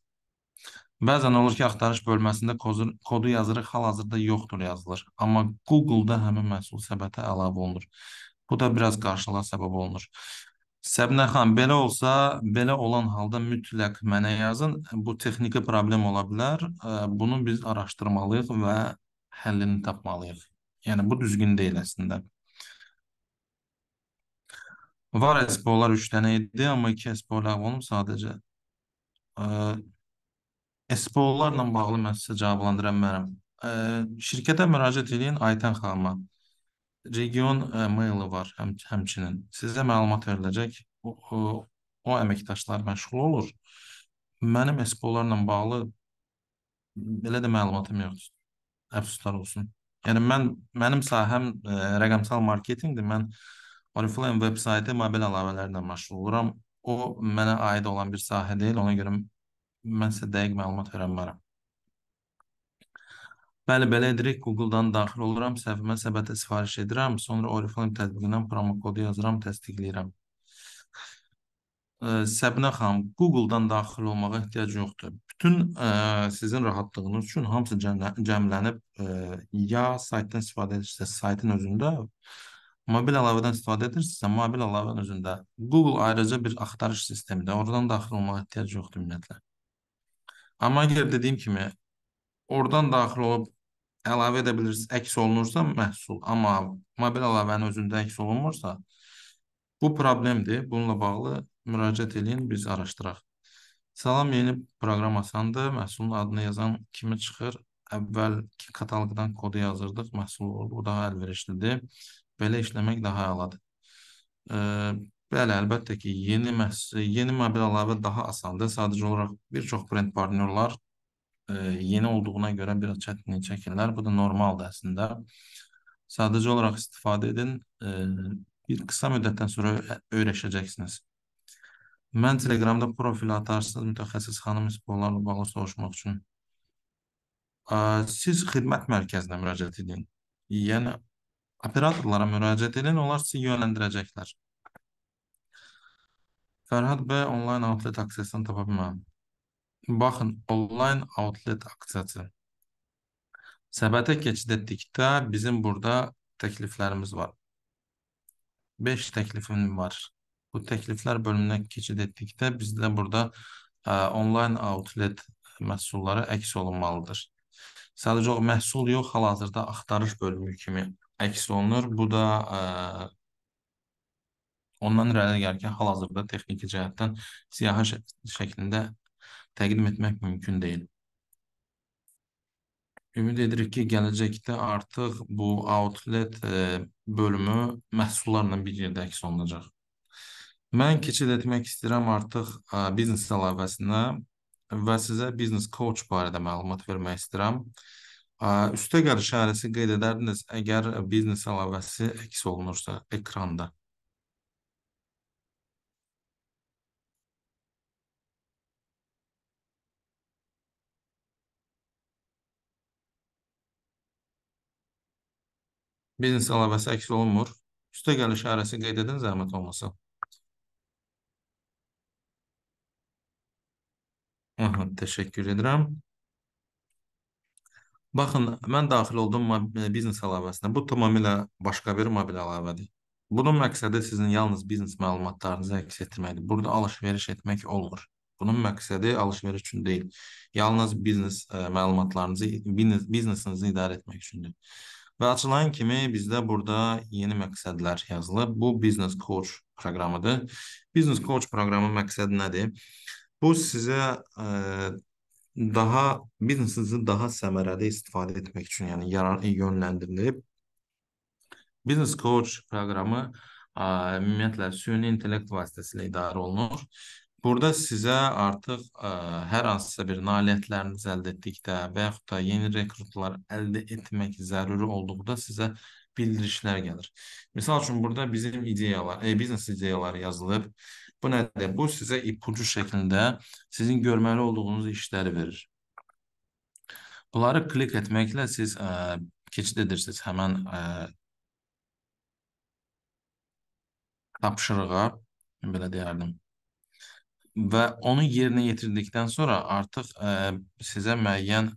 Bəzən olur ki, axtarış bölməsində kozu, kodu yazırıq, hal-hazırda yoxdur yazılır. Amma Google-da həmin məhsul səbətə əlavə olunur. Bu da biraz qarşılığa səbəb olunur. Səbinə xan, belə olsa, belə olan halda mütləq mənə yazın. Bu texniki problem ola bilər. Bunu biz araşdırmalıyıq və həllini tapmalıyıq. Yəni bu düzgün deyil əslində. Var əsbolar 3 dənə idi, amma 2 əsbol ləğv olunub sadəcə. Əsbollarla bağlı mən sizə cavablandıra bilmərəm. Şirkətə müraciət edin Aytən xanıma region e, mailı var həm, həmçinin. Sizə məlumat veriləcək. O, o, o əməkdaşlar məşğul olur. Mənim SPO-larla bağlı belə də məlumatım yoxdur. Əfsuslar olsun. Yəni mən mənim sahəm ə, e, rəqəmsal marketinqdir. Mən Oriflame veb-saytı mobil əlavələrlə məşğul oluram. O mənə aid olan bir sahə deyil. Ona görə mən sizə dəqiq məlumat verə bilmərəm. Bəli, belə edirik. Google-dan daxil oluram, səhvimə səbətə sifariş edirəm, sonra Oriflame tətbiqindən promokodu yazıram, təsdiqləyirəm. Ə, Səbinə xanım, Google-dan daxil olmağa ehtiyac yoxdur. Bütün ə, sizin rahatlığınız üçün hamısı cəmlənib ə, ya saytdan istifadə edirsə, saytın özündə, mobil əlavədən istifadə edirsə, mobil əlavənin özündə. Google ayrıca bir axtarış sistemidir. Oradan daxil olmağa ehtiyac yoxdur ümumiyyətlə. Amma əgər dediyim kimi oradan daxil olub əlavə edə bilirsiniz, əks olunursa məhsul, amma mobil əlavənin özündə əks olunmursa, bu problemdir. Bununla bağlı müraciət edin, biz araşdıraq. Salam yeni proqram asandır. Məhsulun adını yazan kimi çıxır. Əvvəlki kataloqdan kodu yazırdıq, məhsul oldu. Bu daha əlverişlidir. Belə işləmək daha əladır. E, bəli, əlbəttə ki, yeni məhsul, yeni mobil əlavə daha asandır. Sadəcə olaraq bir çox brend partnyorlar e, yeni olduğuna görə biraz çətinlik çəkirlər. Bu da normaldır əslində. Sadəcə olaraq istifadə edin. E, bir qısa müddətdən sonra öyrəşəcəksiniz. Mən Telegramda profil atarsınız mütəxəssis xanım sporlarla bağlı soruşmaq üçün. E, siz xidmət mərkəzinə müraciət edin. Yəni operatorlara müraciət edin, onlar sizi yönləndirəcəklər. Fərhad bəy onlayn outlet aksiyasını tapa bilmərəm. Baxın, onlayn outlet aksiyası. Səbətə keçid etdikdə bizim burada təkliflərimiz var. 5 təklifim var. Bu təkliflər bölümünə keçid etdikdə bizdə burada ə, online outlet məhsulları əks olunmalıdır. Sadəcə o məhsul yox, hal-hazırda axtarış bölümü kimi əks olunur. Bu da ə, ondan irəli gəlir ki, hal-hazırda texniki cəhətdən siyahı şəklində təqdim etmək mümkün deyil. Ümid edirik ki, gələcəkdə artıq bu outlet e, bölümü məhsullarla bir yerdə əks olunacaq. Mən keçid etmək istəyirəm artıq e, biznes əlavəsinə və sizə biznes coach barədə məlumat vermək istəyirəm. E, üstəgəl işarəsi qeyd edərdiniz əgər biznes əlavəsi əks olunursa ekranda. Biznes əlavəsi əks olunmur. Üstə gəliş işarəsi qeyd edin zəhmət olmasa. Aha, təşəkkür edirəm. Baxın, mən daxil oldum e, biznes əlavəsinə. Bu tamamilə başqa bir mobil əlavədir. Bunun məqsədi sizin yalnız biznes məlumatlarınızı əks etdirməkdir. Burada alış-veriş etmək olmur. Bunun məqsədi alış-veriş üçün deyil. Yalnız biznes ə, e, məlumatlarınızı, biznes, biznesinizi idarə etmək üçündür. Və açılan kimi bizdə burada yeni məqsədlər yazılıb. Bu Business Coach proqramıdır. Business Coach proqramı məqsədi nədir? Bu sizə ə, e, daha biznesinizi daha səmərəli istifadə etmək üçün, yəni yarar yönləndirilib. Business Coach proqramı ə, e, ümumiyyətlə süni intellekt vasitəsilə idarə olunur Burada sizə artıq ə, e, hər hansısa bir nailiyyətləriniz əldə etdikdə və yaxud da yeni rekrutlar əldə etmək zəruri olduqda sizə bildirişlər gəlir. Məsəl üçün burada bizim ideyalar, e, biznes ideyaları yazılıb. Bu nədir? Bu sizə ipucu şəklində sizin görməli olduğunuz işləri verir. Bunları klik etməklə siz ə, e, keçid edirsiniz həmin ə, e, tapşırığa, belə deyərdim və onu yerinə yetirdikdən sonra artıq ə, sizə müəyyən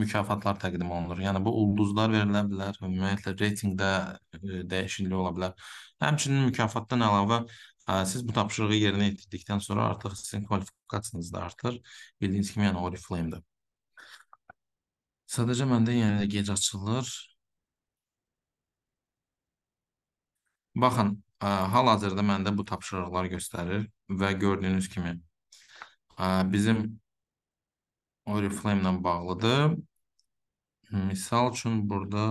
mükafatlar təqdim olunur. Yəni bu ulduzlar verilə bilər, ümumiyyətlə reytinqdə ə, dəyişiklik ola bilər. Həmçinin mükafatdan əlavə ə, siz bu tapşırığı yerinə yetirdikdən sonra artıq sizin kvalifikasiyanız da artır. Bildiyiniz kimi yəni Oriflame-də. Sadəcə məndə yenə yəni də gec açılır. Baxın, Hal-hazırda məndə bu tapşırıqlar göstərir və gördüyünüz kimi bizim Oriflame ilə bağlıdır. Misal üçün burada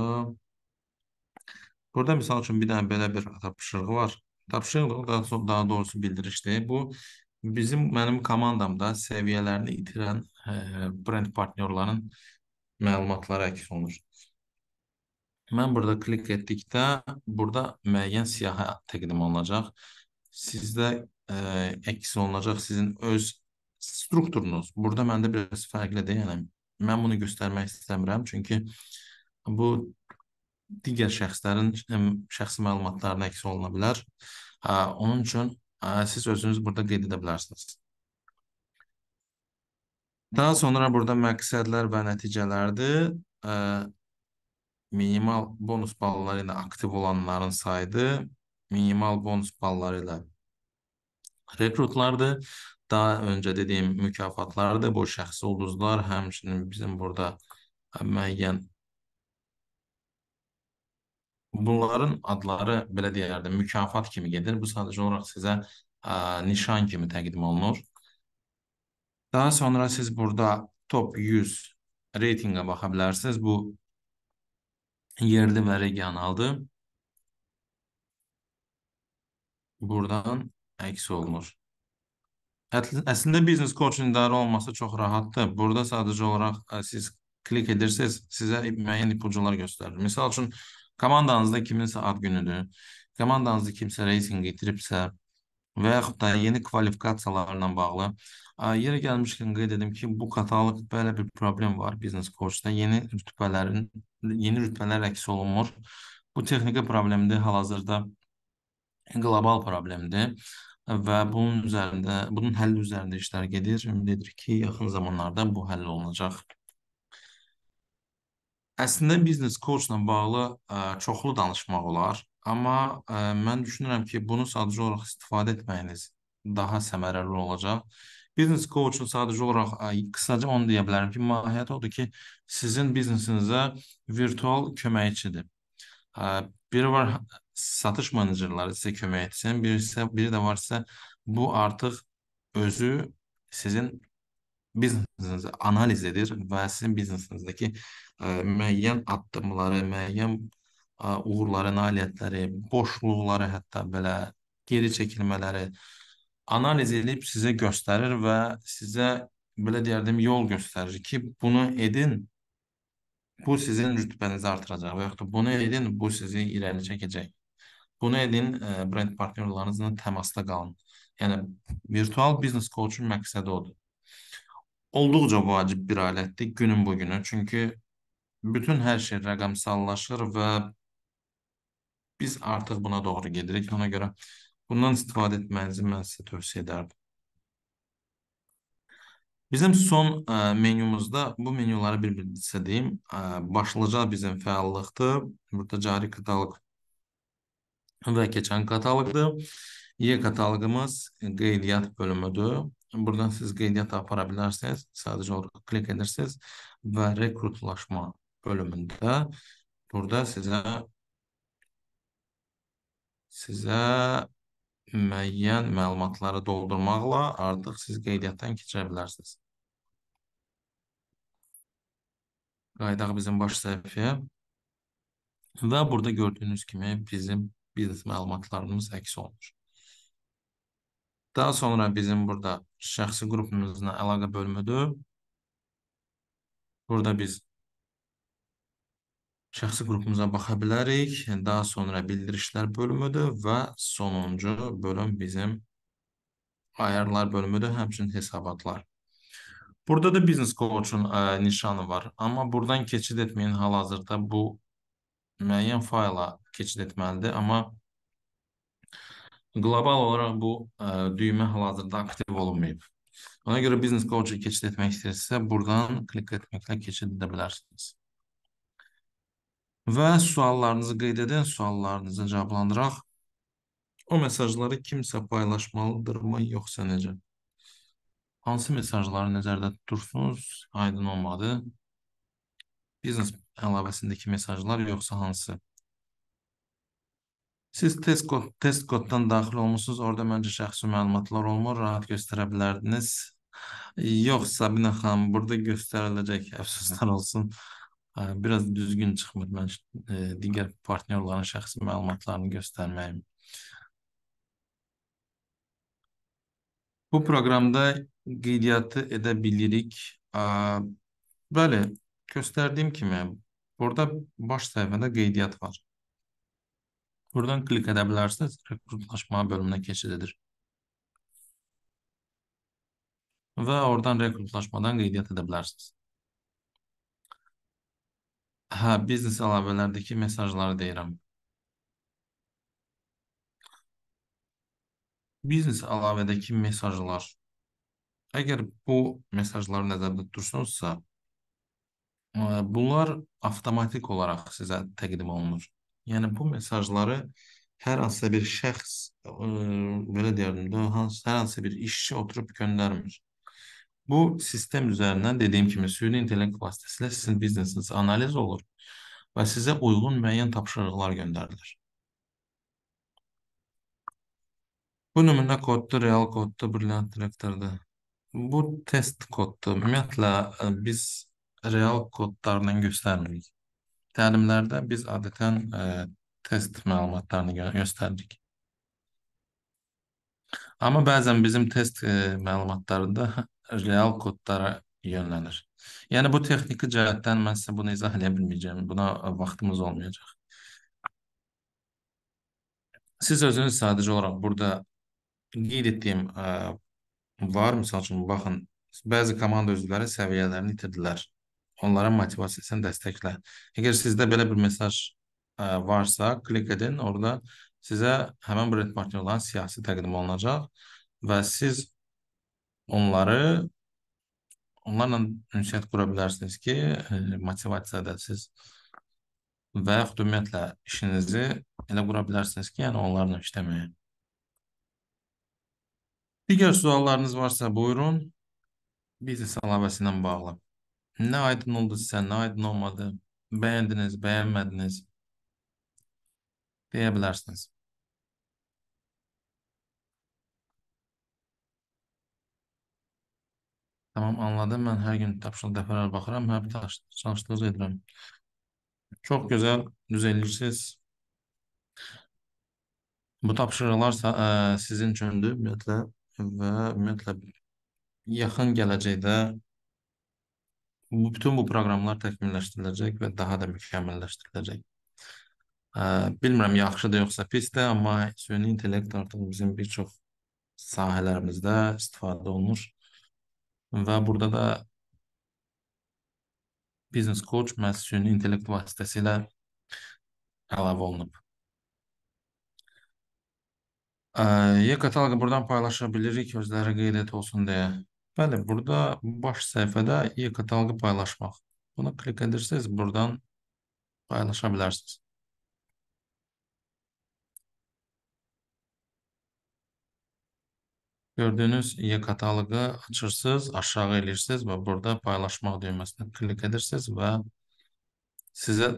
burada misal üçün bir dənə belə bir tapşırığı var. Tapşırıq daha, daha doğrusu bildirişdir. Bu bizim mənim komandamda səviyyələrini itirən e, brend partnyorların məlumatları əks olunur. Mən burada klik etdikdə burada müəyyən siyahı təqdim olunacaq. Sizdə ə, e, əks olunacaq sizin öz strukturunuz. Burada məndə biraz fərqlidir. Yəni mən bunu göstərmək istəmirəm çünki bu digər şəxslərin şəxsi məlumatlarına əks oluna bilər. Hə, onun üçün ə, e, siz özünüz burada qeyd edə bilərsiniz. Daha sonra burada məqsədlər və nəticələrdir. Ə, e, minimal bonus balları ilə aktiv olanların sayı minimal bonus balları ilə rekrutlardır. Daha öncə dediyim mükafatlardır. Bu şəxsi ulduzlar, həmçinin bizim burada müəyyən bunların adları belə deyərdim, mükafat kimi gedir. Bu sadəcə olaraq sizə ə, nişan kimi təqdim olunur. Daha sonra siz burada top 100 reytinqə baxa bilərsiniz. Bu yerli və regionaldır. Buradan əks olunur. Əslində biznes coaching idarə olması çox rahatdır. Burada sadəcə olaraq e, siz klik edirsiniz, sizə müəyyən ipucular göstərir. Məsəl üçün komandanızda kiminsə ad günüdür, komandanızda kimsə reytinq itiribsə, və yaxud da yeni kvalifikasiyalarla bağlı. Yerə gəlmişkən qeyd edim ki, bu katalog belə bir problem var biznes koçda. Yeni rütbələrin yeni rütbələr əks olunmur. Bu texniki problemdir, hal-hazırda qlobal problemdir və bunun üzərində, bunun həlli üzərində işlər gedir. Ümid edirik ki, yaxın zamanlarda bu həll olunacaq. Əslində biznes koçla bağlı ə, çoxlu danışmaq olar. Amma ə, e, mən düşünürəm ki, bunu sadəcə olaraq istifadə etməyiniz daha səmərəli olacaq. Biznes coachun sadəcə olaraq ə, qısaca onu deyə bilərəm ki, mahiyyəti odur ki, sizin biznesinizə virtual köməkçidir. Ə, e, biri var satış menecerləri sizə kömək etsin, birisi biri də var sizə bu artıq özü sizin biznesinizi analiz edir və sizin biznesinizdəki ə, e, müəyyən addımları, müəyyən uğurları, nailiyyətləri, boşluqları hətta belə geri çəkilmələri analiz edib sizə göstərir və sizə belə deyərdim yol göstərir ki, bunu edin, bu sizin rütbənizi artıracaq və yaxud da bunu edin, bu sizi irəli çəkəcək. Bunu edin, e, brend partnyorlarınızla təmasda qalın. Yəni virtual biznes coachun məqsədi odur. Olduqca vacib bir alətdir günün bu günü. Çünki bütün hər şey rəqəmsallaşır və Biz artıq buna doğru gedirik. Ona görə bundan istifadə etmənizi mən sizə tövsiyə edərdim. Bizim son ə, e, menyumuzda bu menyuları bir-bir sizə deyim. Ə, e, başlıca bizim fəallıqdır. Burada cari katalog və keçən kataloqdur. Y kataloqımız qeydiyyat bölümüdür. Buradan siz qeydiyyat apara bilərsiniz. Sadəcə orada klik edirsiniz və rekrutlaşma bölümündə burada sizə Sizə müəyyən məlumatları doldurmaqla artıq siz qeydiyyatdan keçirə bilərsiniz. Qaydaq bizim baş səhifəyə. Və burada gördüyünüz kimi bizim biznes məlumatlarımız əks olunur. Daha sonra bizim burada şəxsi qrupumuzla əlaqə bölümüdür. Burada biz Şəxsi qrupumuza baxa bilərik. Daha sonra bildirişlər bölümüdür və sonuncu bölüm bizim ayarlar bölümüdür, həmçinin hesabatlar. Burada da biznes coachun ə, nişanı var, amma buradan keçid etməyin hal-hazırda bu müəyyən fayla keçid etməlidir, amma qlobal olaraq bu ə, düymə hal-hazırda aktiv olunmayıb. Ona görə biznes coachu keçid etmək istəyirsinizsə, buradan klik etməklə keçid edə bilərsiniz və suallarınızı qeyd edin, suallarınızı cavablandıraq. O mesajları kimsə paylaşmalıdırmı, yoxsa necə? Hansı mesajları nəzərdə tutursunuz? Aydın olmadı. Biznes əlavəsindəki mesajlar yoxsa hansı? Siz test, kod, test koddan daxil olmusunuz. Orada məncə şəxsi məlumatlar olmur. Rahat göstərə bilərdiniz. Yox, Sabina xanım, burada göstəriləcək. Əfsuslar olsun. Hı biraz düzgün çıxmır mən e, digər partnyorların şəxsi məlumatlarını göstərməyim. Bu proqramda qeydiyyatı edə bilirik. E, bəli, göstərdiyim kimi burada baş səhifədə qeydiyyat var. Buradan klik edə bilərsiniz, rekrutlaşma bölümünə keçidilir. Və oradan rekrutlaşmadan qeydiyyat edə bilərsiniz. Hə, biznes əlavələrdəki mesajları deyirəm. Biznes əlavədəki mesajlar. Əgər bu mesajları nəzərdə tutursunuzsa, e, bunlar avtomatik olaraq sizə təqdim olunur. Yəni bu mesajları hər hansısa bir şəxs, ə, e, belə deyərdim də, hansı hər hansısa bir işçi oturub göndərmir. Bu sistem üzerinden dediğim gibi süni intellekt vasıtasıyla sizin biznesiniz analiz olur ve size uygun müəyyən tapşırıqlar göndərilir. Bu nümunə koddur, real koddur, brilliant direktordur. Bu test koddur. Ümumiyyətlə e, biz real kodlarını göstərmirik. Təlimlərdə biz adətən ə, e, test məlumatlarını gö göstəririk. Amma bəzən bizim test ə, e, məlumatlarında real kodlara yönlənir. Yəni bu texniki cəhətdən mən sizə bunu izah edə bilməyəcəm. Buna vaxtımız olmayacaq. Siz özünüz sadəcə olaraq burada qeyd etdiyim ə, var, məsəl üçün baxın, bəzi komanda üzvləri səviyyələrini itirdilər. Onlara motivasiyasını dəstəklə. Əgər sizdə belə bir mesaj ə, varsa, klik edin, orada sizə həmin brend partneri olan siyasi təqdim olunacaq və siz onları onlarla ünsiyyət qura bilərsiniz ki, e, motivasiyada siz və yaxud ümumiyyətlə işinizi elə qura bilərsiniz ki, yəni onlarla işləməyə. Digər suallarınız varsa buyurun. Biznes əlavəsi ilə bağlı. Nə aydın oldu sizə, nə aydın olmadı? Bəyəndiniz, bəyənmədiniz? Deyə bilərsiniz. Tamam anladım. Mən hər gün tapşırıq dəfələr baxıram, hər bir çalış- çalışdığınızı edirəm. Çox gözəl düzəlirsiniz. Bu tapşırıqlar sa- ə, e, sizin üçündür ümumiyyətlə və ümumiyyətlə yaxın gələcəkdə bu bütün bu proqramlar təkmilləşdiriləcək və daha da mükəmməlləşdiriləcək. Ə, e, bilmirəm yaxşıdır yoxsa pisdir, amma süni intellekt artıq bizim bir çox sahələrimizdə istifadə olunur. Və burada da biznes coach məhz üçün intellekt vasitəsilə əlavə olunub. E-kataloqu buradan paylaşa bilirik, özləri qeyd et olsun deyə. Bəli, burada baş səhifədə e-kataloqu paylaşmaq. Bunu klik edirsiniz, buradan paylaşa bilərsiniz. Gördüyünüz Y kataloqu açırsınız, aşağı eləyirsiniz və burada paylaşmaq düyməsinə klik edirsiniz və sizə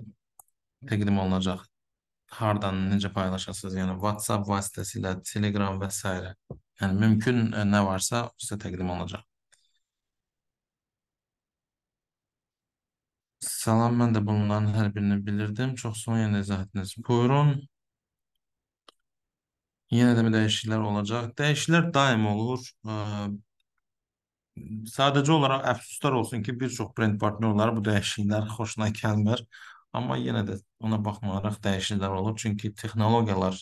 təqdim olunacaq. Hardan, necə paylaşasınız, yəni WhatsApp vasitəsilə, Telegram və s. Yəni mümkün e, nə varsa sizə təqdim olunacaq. Salam, mən də bunların hər birini bilirdim. Çox son yenə yəni izah etdiniz. Buyurun. Yenə də bir dəyişikliklər olacaq. Dəyişikliklər daim olur. Sadəcə olaraq əfsuslar olsun ki, bir çox brend partnyorları bu dəyişikliklər xoşuna gəlmir. Amma yenə də ona baxmayaraq dəyişikliklər olur. Çünki texnologiyalar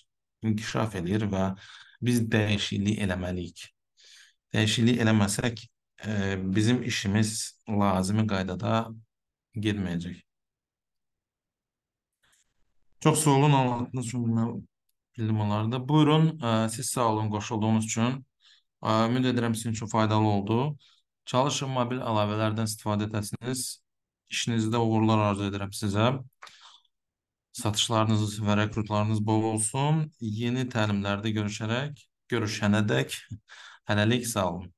inkişaf edir və biz dəyişiklik eləməliyik. Dəyişiklik eləməsək, bizim işimiz lazımi qaydada getməyəcək. Çox sağ olun, anlattığınız üçün Dilemmalarda. Buyurun, ə, e, siz sağ olun qoşulduğunuz üçün. Ə, e, ümid edirəm sizin üçün faydalı oldu. Çalışın mobil əlavələrdən istifadə etəsiniz. İşinizdə uğurlar arzu edirəm sizə. Satışlarınız və rekrutlarınız bol olsun. Yeni təlimlərdə görüşərək, görüşənədək hələlik sağ olun.